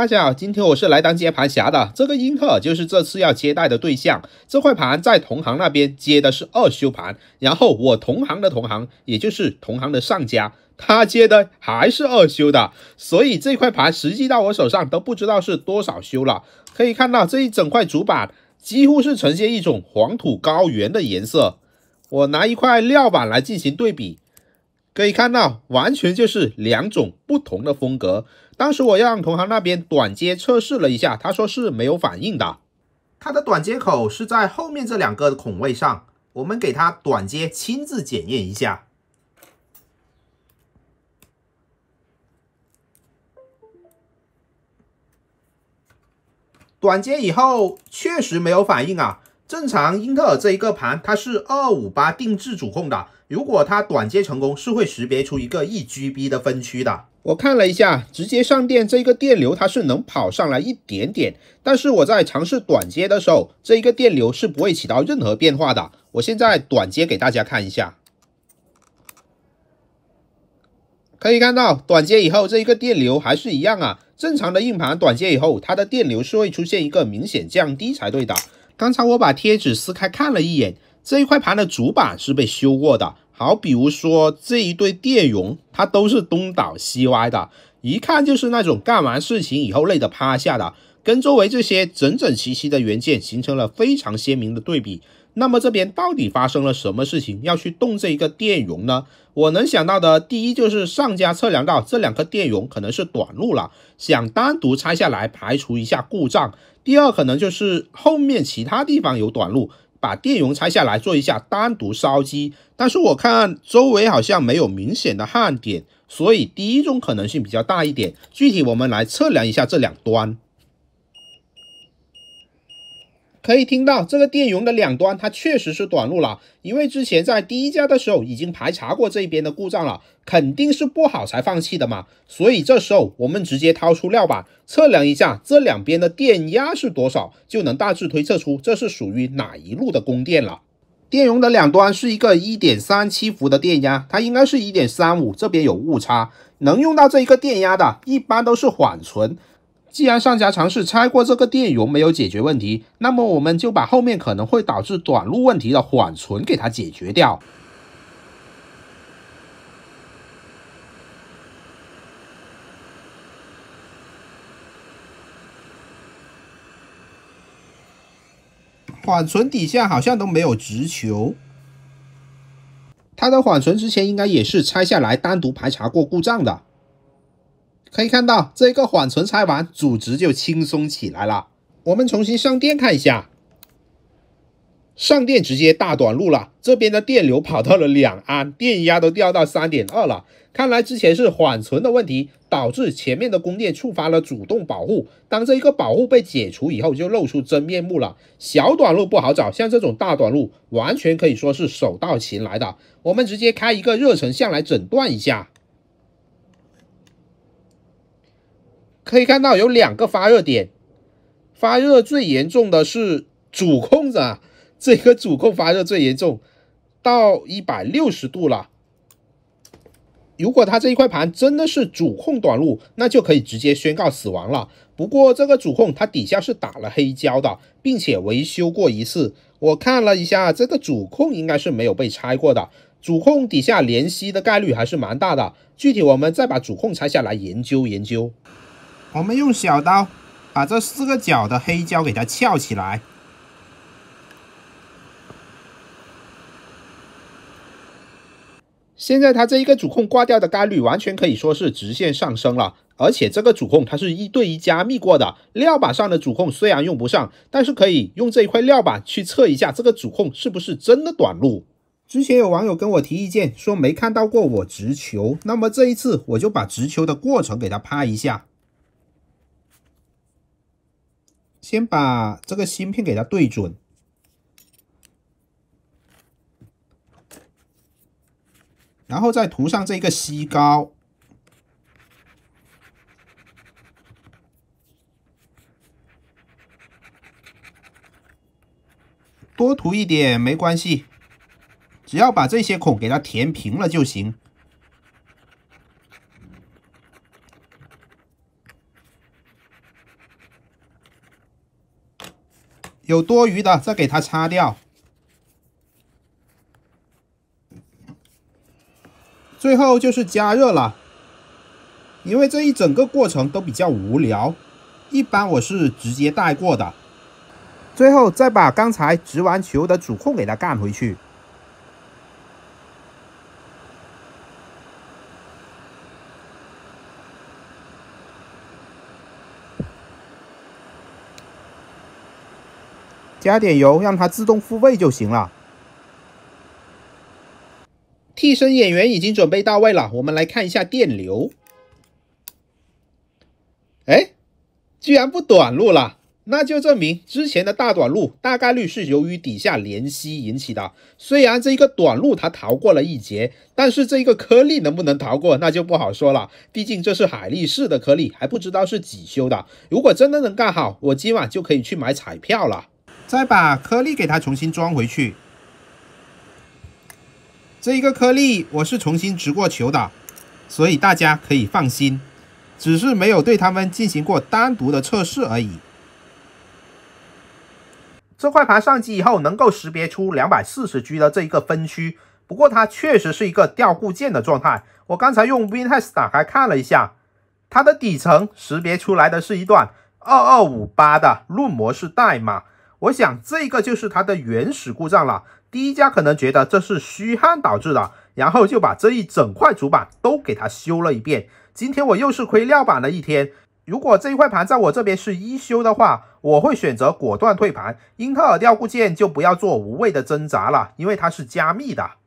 大家好，今天我是来当接盘侠的。这个英特尔就是这次要接待的对象。这块盘在同行那边接的是二修盘，然后我同行的同行，也就是同行的上家，他接的还是二修的，所以这块盘实际到我手上都不知道是多少修了。可以看到这一整块主板几乎是呈现一种黄土高原的颜色。我拿一块料板来进行对比。可以看到，完全就是两种不同的风格。当时我让同行那边短接测试了一下，他说是没有反应的。它的短接口是在后面这两个孔位上，我们给他短接，亲自检验一下。短接以后确实没有反应啊。正常，英特尔这一个盘它是二五八定制主控的。如果它短接成功，是会识别出一个 e GB 的分区的。我看了一下，直接上电这一个电流它是能跑上来一点点，但是我在尝试短接的时候，这一个电流是不会起到任何变化的。我现在短接给大家看一下，可以看到短接以后这一个电流还是一样啊。正常的硬盘短接以后，它的电流是会出现一个明显降低才对的。刚才我把贴纸撕开看了一眼，这一块盘的主板是被修过的。好，比如说这一对电容，它都是东倒西歪的，一看就是那种干完事情以后累得趴下的，跟周围这些整整齐齐的原件形成了非常鲜明的对比。那么这边到底发生了什么事情，要去动这一个电容呢？我能想到的第一就是上家测量到这两个电容可能是短路了，想单独拆下来排除一下故障。第二可能就是后面其他地方有短路，把电容拆下来做一下单独烧机。但是我看周围好像没有明显的焊点，所以第一种可能性比较大一点。具体我们来测量一下这两端。可以听到这个电容的两端，它确实是短路了。因为之前在第一家的时候已经排查过这一边的故障了，肯定是不好才放弃的嘛。所以这时候我们直接掏出料板，测量一下这两边的电压是多少，就能大致推测出这是属于哪一路的供电了。电容的两端是一个一点三七伏的电压，它应该是一点三五，这边有误差。能用到这一个电压的，一般都是缓存。既然上家尝试拆过这个电容没有解决问题，那么我们就把后面可能会导致短路问题的缓存给它解决掉。缓存底下好像都没有直球，它的缓存之前应该也是拆下来单独排查过故障的。可以看到，这个缓存拆完，阻值就轻松起来了。我们重新上电看一下，上电直接大短路了，这边的电流跑到了两安，电压都掉到三点二了。看来之前是缓存的问题，导致前面的供电触发了主动保护。当这一个保护被解除以后，就露出真面目了。小短路不好找，像这种大短路，完全可以说是手到擒来的。我们直接开一个热成像来诊断一下。可以看到有两个发热点，发热最严重的是主控的，这个主控发热最严重，到一百六十度了。如果它这一块盘真的是主控短路，那就可以直接宣告死亡了。不过这个主控它底下是打了黑胶的，并且维修过一次。我看了一下，这个主控应该是没有被拆过的，主控底下连吸的概率还是蛮大的。具体我们再把主控拆下来研究研究。我们用小刀把这四个角的黑胶给它翘起来。现在它这一个主控挂掉的概率完全可以说是直线上升了，而且这个主控它是一对一加密过的。料板上的主控虽然用不上，但是可以用这一块料板去测一下这个主控是不是真的短路。之前有网友跟我提意见说没看到过我直球，那么这一次我就把直球的过程给它拍一下。先把这个芯片给它对准，然后再涂上这个锡膏，多涂一点没关系，只要把这些孔给它填平了就行。有多余的，再给它擦掉。最后就是加热了，因为这一整个过程都比较无聊，一般我是直接带过的。最后再把刚才植完球的主控给它干回去。加点油，让它自动复位就行了。替身演员已经准备到位了，我们来看一下电流。哎，居然不短路了，那就证明之前的大短路大概率是由于底下连吸引起的。虽然这一个短路它逃过了一劫，但是这一个颗粒能不能逃过那就不好说了。毕竟这是海力士的颗粒，还不知道是几修的。如果真的能干好，我今晚就可以去买彩票了。再把颗粒给它重新装回去。这一个颗粒我是重新植过球的，所以大家可以放心，只是没有对它们进行过单独的测试而已。这块盘上机以后能够识别出两百四十 G 的这一个分区，不过它确实是一个掉固件的状态。我刚才用 WinHex 打开看了一下，它的底层识别出来的是一段二二五八的论模式代码。我想这个就是它的原始故障了。第一家可能觉得这是虚焊导致的，然后就把这一整块主板都给它修了一遍。今天我又是亏料板的一天。如果这一块盘在我这边是一修的话，我会选择果断退盘。英特尔调固件就不要做无谓的挣扎了，因为它是加密的。